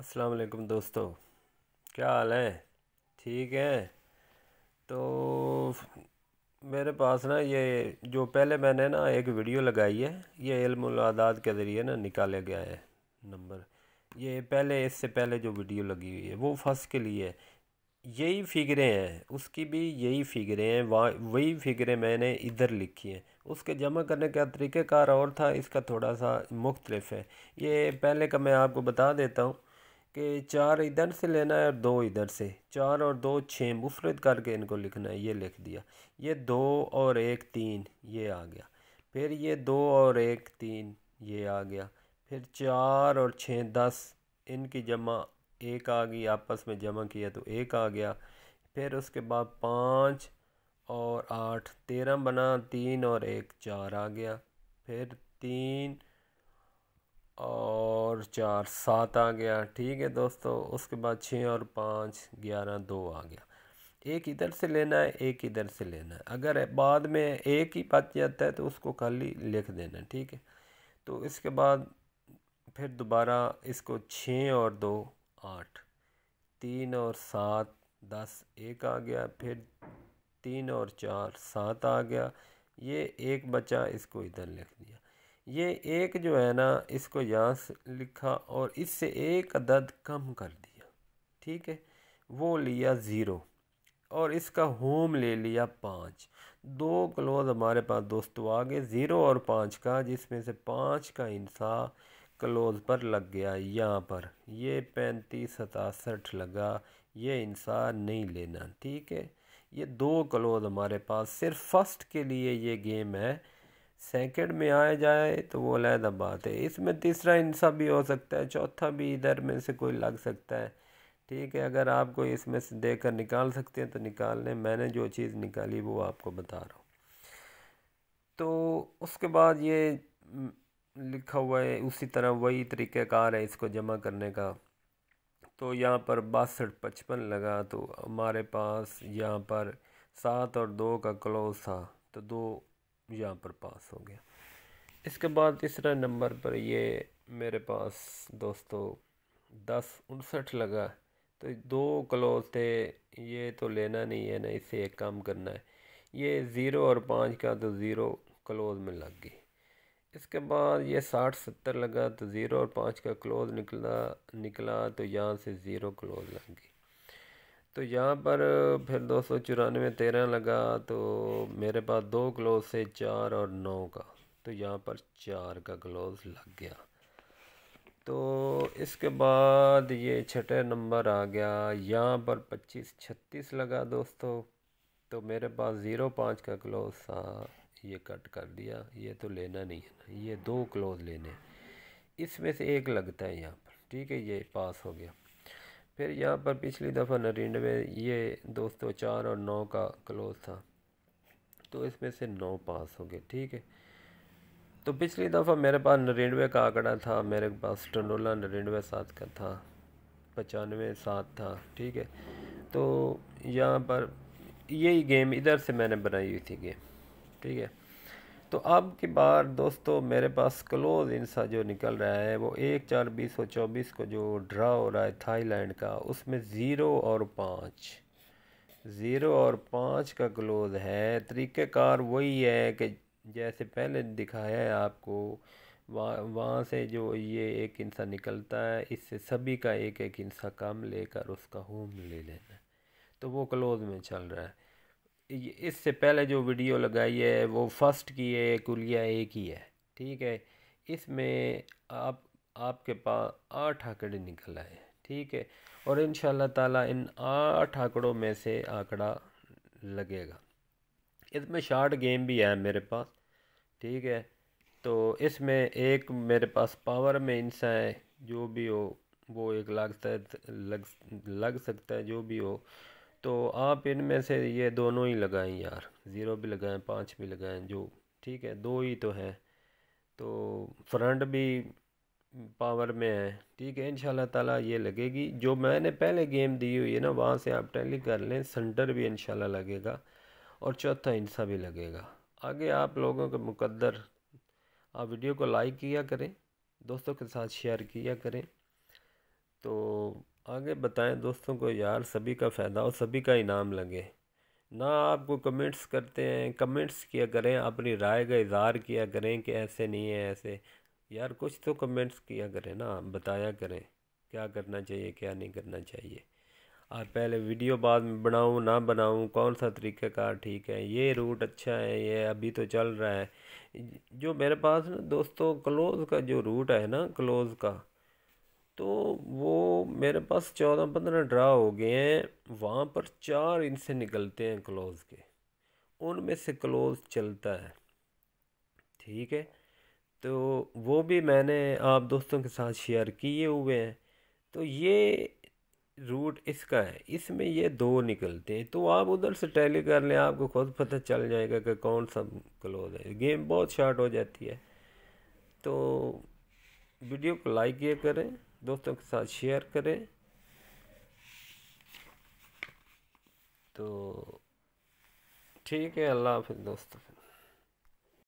अस्सलाम वालेकुम दोस्तों क्या हाल है ठीक है तो मेरे पास ना ये जो पहले मैंने ना एक वीडियो लगाई है ये इल्मादात के ज़रिए ना निकाले गया है नंबर ये पहले इससे पहले जो वीडियो लगी हुई है वो फर्स्ट के लिए यही फिगरें हैं उसकी भी यही फिगरें हैं वा वही फिगरें मैंने इधर लिखी हैं उसके जमा करने का तरीक़ेकार और था इसका थोड़ा सा मुख्तलफ़ है ये पहले का मैं आपको बता देता हूँ कि चार इधर से लेना है और दो इधर से चार और दो छः मुफरद करके इनको लिखना है ये लिख दिया ये दो और एक तीन ये आ गया फिर ये दो और एक तीन ये आ गया फिर चार और छः दस इनकी जमा एक आ गई आपस में जमा किया तो एक आ गया फिर उसके बाद पाँच और आठ तेरह बना तीन और एक चार आ गया फिर तीन और चार सात आ गया ठीक है दोस्तों उसके बाद छः और पाँच ग्यारह दो आ गया एक इधर से लेना है एक इधर से लेना है अगर बाद में एक ही बच जाता है तो उसको खाली लिख देना ठीक है तो इसके बाद फिर दोबारा इसको छः और दो आठ तीन और सात दस एक आ गया फिर तीन और चार सात आ गया ये एक बचा इसको इधर लिख दिया ये एक जो है ना इसको यहाँ से लिखा और इससे एक अदद कम कर दिया ठीक है वो लिया ज़ीरो और इसका होम ले लिया पाँच दो क्लोज़ हमारे पास दोस्तों तो आ गए ज़ीरो और पाँच का जिसमें से पाँच का इंसा क्लोज़ पर लग गया यहाँ पर ये पैंतीस सतासठ लगा ये इंसा नहीं लेना ठीक है ये दो क्लोज़ हमारे पास सिर्फ फर्स्ट के लिए ये गेम है सेकेंड में आया जाए तो वो अलहदा बात है इसमें तीसरा हिंसा भी हो सकता है चौथा भी इधर में से कोई लग सकता है ठीक है अगर आप कोई इसमें से देख कर निकाल सकते हैं तो निकाल लें मैंने जो चीज़ निकाली वो आपको बता रहा हूँ तो उसके बाद ये लिखा हुआ है उसी तरह वही तरीक़ाकार है इसको जमा करने का तो यहाँ पर बासठ पचपन लगा तो हमारे पास यहाँ पर सात और दो का क्लोज था तो दो यहाँ पर पास हो गया इसके बाद तीसरा नंबर पर ये मेरे पास दोस्तों दस उनसठ लगा तो दो क्लोज थे ये तो लेना नहीं है ना इससे एक काम करना है ये ज़ीरो और पाँच का तो ज़ीरो क्लोज में लग गई इसके बाद ये साठ सत्तर लगा तो ज़ीरो और पाँच का क्लोज निकला निकला तो यहाँ से ज़ीरो क्लोज लग गई तो यहाँ पर फिर दो सौ चौरानवे तेरह लगा तो मेरे पास दो क्लोज से चार और नौ का तो यहाँ पर चार का क्लोज लग गया तो इसके बाद ये छठे नंबर आ गया यहाँ पर पच्चीस छत्तीस लगा दोस्तों तो मेरे पास ज़ीरो पाँच का क्लोज था ये कट कर दिया ये तो लेना नहीं है ना ये दो क्लोज लेने इसमें से एक लगता है यहाँ पर ठीक है ये पास हो गया फिर यहाँ पर पिछली दफ़ा नरिंडवे ये दोस्तों चार और नौ का क्लोज था तो इसमें से नौ पास हो गए ठीक है तो पिछली दफ़ा मेरे पास नरिंडवे का आंकड़ा था मेरे पास टंडोला नरिंडवे सात का था पचानवे सात था ठीक है तो यहाँ पर यही गेम इधर से मैंने बनाई हुई थी गेम ठीक है तो अब की बार दोस्तों मेरे पास क्लोज इंसा जो निकल रहा है वो एक चार बीस सौ चौबीस को जो ड्रा हो रहा है थाईलैंड का उसमें ज़ीरो और पाँच ज़ीरो और पाँच का क्लोज है तरीक़ेकार वही है कि जैसे पहले दिखाया है आपको वहाँ वहाँ से जो ये एक इंसा निकलता है इससे सभी का एक एक इंसा कम लेकर उसका होम ले लेना तो वो क्लोज में चल रहा है इससे पहले जो वीडियो लगाई है वो फर्स्ट की है कुलिया ए की है ठीक है इसमें आप आपके पास आठ आंकड़े निकल आए ठीक है और इन ताला इन आठ आंकड़ों में से आंकड़ा लगेगा इसमें शार्ट गेम भी है मेरे पास ठीक है तो इसमें एक मेरे पास पावर में इंसा है जो भी हो वो एक लाख लग लग सकता है जो भी हो तो आप इनमें से ये दोनों ही लगाएं यार ज़ीरो भी लगाएं पाँच भी लगाएं जो ठीक है दो ही तो हैं तो फ्रंट भी पावर में है ठीक है इन ताला ये लगेगी जो मैंने पहले गेम दी हुई है ना वहाँ से आप टैली कर लें सेंटर भी इन लगेगा और चौथा इंसा भी लगेगा आगे आप लोगों के मुकद्दर आप वीडियो को लाइक किया करें दोस्तों के साथ शेयर किया करें तो आगे बताएं दोस्तों को यार सभी का फ़ायदा और सभी का इनाम लगे ना आपको कमेंट्स करते हैं कमेंट्स किया करें अपनी राय का इजहार किया करें कि ऐसे नहीं है ऐसे यार कुछ तो कमेंट्स किया करें ना बताया करें क्या करना चाहिए क्या नहीं करना चाहिए और पहले वीडियो बाद में बनाऊँ ना बनाऊँ कौन सा तरीक़ाकार ठीक है ये रूट अच्छा है ये अभी तो चल रहा है जो मेरे पास ना दोस्तों क्लोज़ का जो रूट है ना क्लोज़ का तो वो मेरे पास चौदह पंद्रह ड्रा हो गए हैं वहाँ पर चार इनसे निकलते हैं क्लोज़ के उनमें से क्लोज़ चलता है ठीक है तो वो भी मैंने आप दोस्तों के साथ शेयर किए हुए हैं तो ये रूट इसका है इसमें ये दो निकलते हैं तो आप उधर से टैली कर लें आपको खुद पता चल जाएगा कि कौन सा क्लोज है गेम बहुत शार्ट हो जाती है तो वीडियो को लाइक ये करें दोस्तों के साथ शेयर करें तो ठीक है अल्लाह हाफि दोस्तों